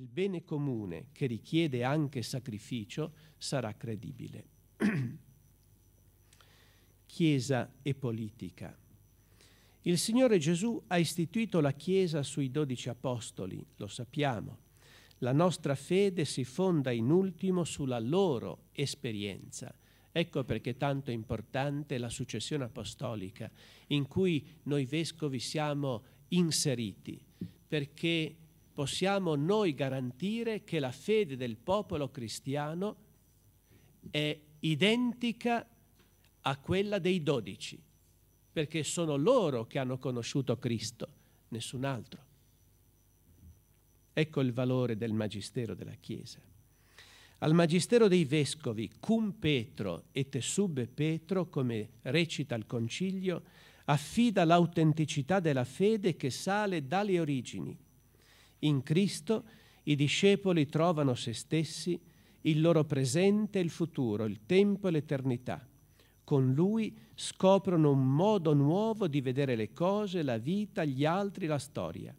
il bene comune che richiede anche sacrificio sarà credibile. Chiesa e politica. Il Signore Gesù ha istituito la Chiesa sui dodici apostoli, lo sappiamo. La nostra fede si fonda in ultimo sulla loro esperienza. Ecco perché tanto è importante la successione apostolica in cui noi vescovi siamo inseriti, perché possiamo noi garantire che la fede del popolo cristiano è identica a quella dei dodici, perché sono loro che hanno conosciuto Cristo, nessun altro. Ecco il valore del magistero della Chiesa. Al magistero dei vescovi, cum Petro et sub Petro, come recita il concilio, affida l'autenticità della fede che sale dalle origini, in Cristo i discepoli trovano se stessi, il loro presente e il futuro, il tempo e l'eternità. Con lui scoprono un modo nuovo di vedere le cose, la vita, gli altri, la storia.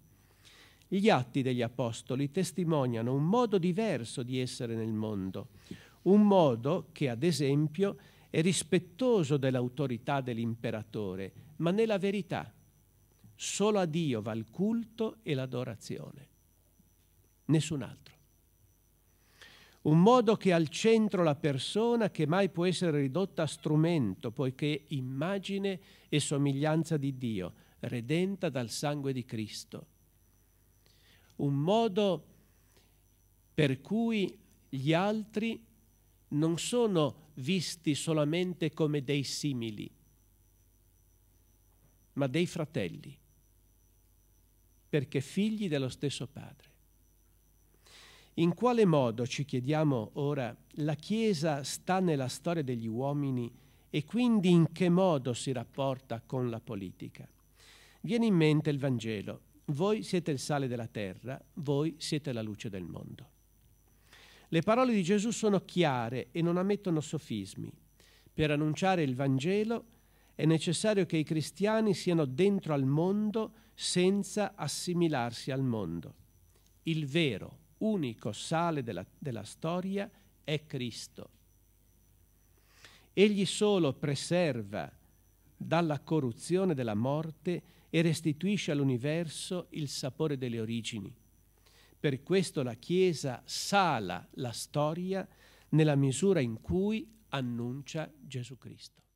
Gli atti degli Apostoli testimoniano un modo diverso di essere nel mondo, un modo che, ad esempio, è rispettoso dell'autorità dell'imperatore, ma nella verità Solo a Dio va il culto e l'adorazione, nessun altro. Un modo che ha al centro la persona che mai può essere ridotta a strumento, poiché immagine e somiglianza di Dio, redenta dal sangue di Cristo. Un modo per cui gli altri non sono visti solamente come dei simili, ma dei fratelli perché figli dello stesso Padre. In quale modo, ci chiediamo ora, la Chiesa sta nella storia degli uomini e quindi in che modo si rapporta con la politica? Viene in mente il Vangelo. Voi siete il sale della terra, voi siete la luce del mondo. Le parole di Gesù sono chiare e non ammettono sofismi. Per annunciare il Vangelo è necessario che i cristiani siano dentro al mondo senza assimilarsi al mondo. Il vero, unico sale della, della storia è Cristo. Egli solo preserva dalla corruzione della morte e restituisce all'universo il sapore delle origini. Per questo la Chiesa sala la storia nella misura in cui annuncia Gesù Cristo.